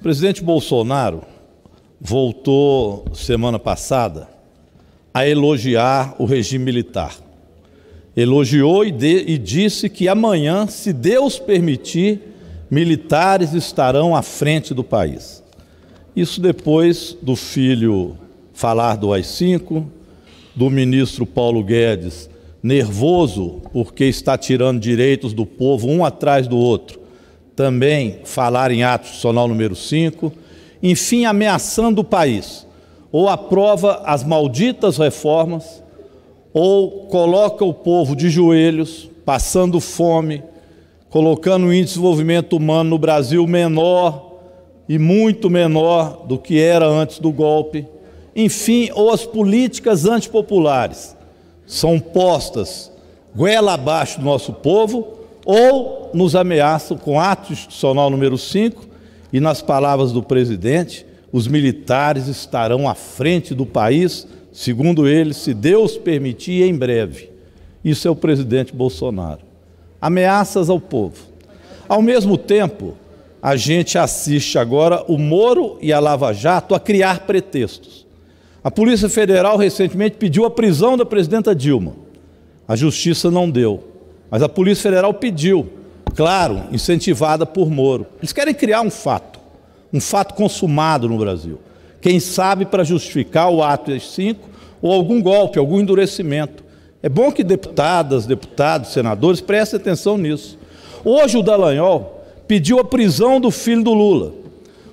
O presidente Bolsonaro voltou semana passada a elogiar o regime militar. Elogiou e, de, e disse que amanhã, se Deus permitir, militares estarão à frente do país. Isso depois do filho falar do AI-5, do ministro Paulo Guedes nervoso porque está tirando direitos do povo um atrás do outro também falar em ato institucional número 5, enfim, ameaçando o país. Ou aprova as malditas reformas, ou coloca o povo de joelhos, passando fome, colocando o índice de desenvolvimento humano no Brasil menor e muito menor do que era antes do golpe. Enfim, ou as políticas antipopulares são postas goela abaixo do nosso povo, ou nos ameaçam com ato institucional número 5 e nas palavras do presidente, os militares estarão à frente do país, segundo ele, se Deus permitir, em breve. Isso é o presidente Bolsonaro. Ameaças ao povo. Ao mesmo tempo, a gente assiste agora o Moro e a Lava Jato a criar pretextos. A Polícia Federal recentemente pediu a prisão da presidenta Dilma. A justiça não deu, mas a Polícia Federal pediu claro, incentivada por Moro. Eles querem criar um fato, um fato consumado no Brasil. Quem sabe para justificar o ato 5 ou algum golpe, algum endurecimento. É bom que deputadas, deputados, senadores prestem atenção nisso. Hoje o Dallagnol pediu a prisão do filho do Lula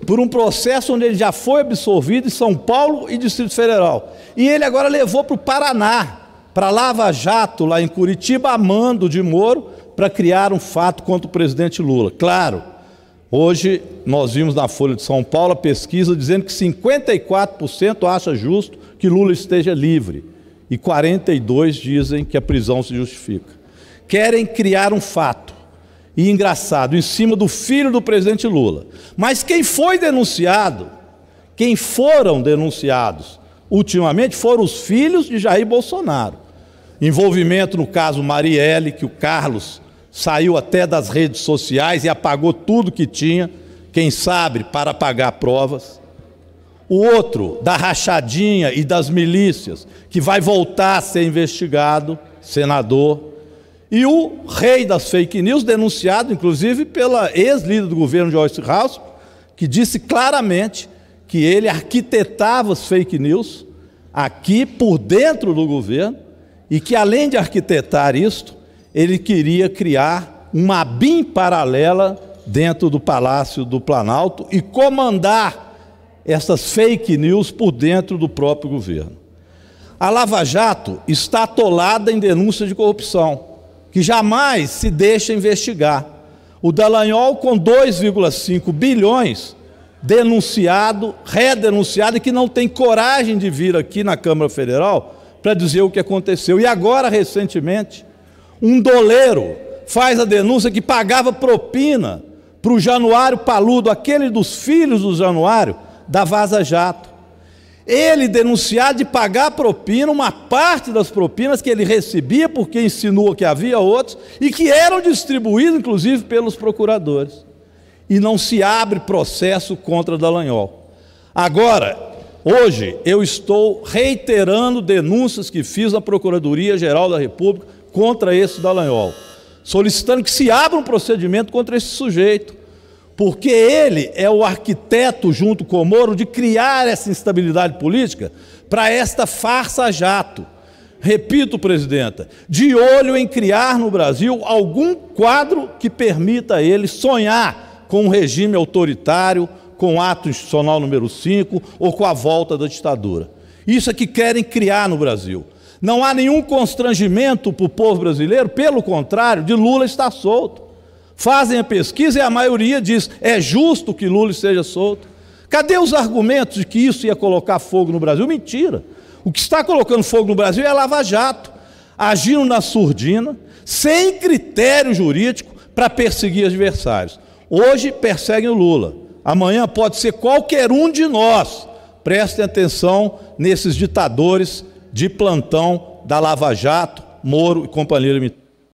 por um processo onde ele já foi absolvido em São Paulo e Distrito Federal. E ele agora levou para o Paraná, para Lava Jato, lá em Curitiba, amando de Moro, para criar um fato contra o presidente Lula. Claro, hoje nós vimos na Folha de São Paulo a pesquisa dizendo que 54% acha justo que Lula esteja livre e 42 dizem que a prisão se justifica. Querem criar um fato e engraçado em cima do filho do presidente Lula. Mas quem foi denunciado, quem foram denunciados ultimamente foram os filhos de Jair Bolsonaro. Envolvimento no caso Marielle, que o Carlos saiu até das redes sociais e apagou tudo que tinha, quem sabe para pagar provas. O outro, da rachadinha e das milícias, que vai voltar a ser investigado, senador. E o rei das fake news, denunciado inclusive pela ex-líder do governo Joyce House, que disse claramente que ele arquitetava as fake news aqui por dentro do governo e que além de arquitetar isto, ele queria criar uma BIM paralela dentro do Palácio do Planalto e comandar essas fake news por dentro do próprio governo. A Lava Jato está atolada em denúncia de corrupção, que jamais se deixa investigar. O Dallagnol, com 2,5 bilhões, denunciado, redenunciado, e que não tem coragem de vir aqui na Câmara Federal para dizer o que aconteceu. E agora, recentemente, um doleiro faz a denúncia que pagava propina para o Januário Paludo, aquele dos filhos do Januário, da Vaza Jato. Ele denunciar de pagar propina, uma parte das propinas que ele recebia, porque insinua que havia outros, e que eram distribuídos, inclusive, pelos procuradores. E não se abre processo contra Dallagnol. Agora, hoje, eu estou reiterando denúncias que fiz à Procuradoria Geral da República contra esse Dallagnol, solicitando que se abra um procedimento contra esse sujeito, porque ele é o arquiteto, junto com o Moro, de criar essa instabilidade política para esta farsa jato. Repito, presidenta, de olho em criar no Brasil algum quadro que permita a ele sonhar com um regime autoritário, com o ato institucional número 5 ou com a volta da ditadura. Isso é que querem criar no Brasil. Não há nenhum constrangimento para o povo brasileiro, pelo contrário, de Lula estar solto. Fazem a pesquisa e a maioria diz: é justo que Lula esteja solto. Cadê os argumentos de que isso ia colocar fogo no Brasil? Mentira. O que está colocando fogo no Brasil é a Lava Jato, agindo na surdina, sem critério jurídico para perseguir adversários. Hoje perseguem o Lula, amanhã pode ser qualquer um de nós. Prestem atenção nesses ditadores de plantão da Lava Jato, Moro e companheiro.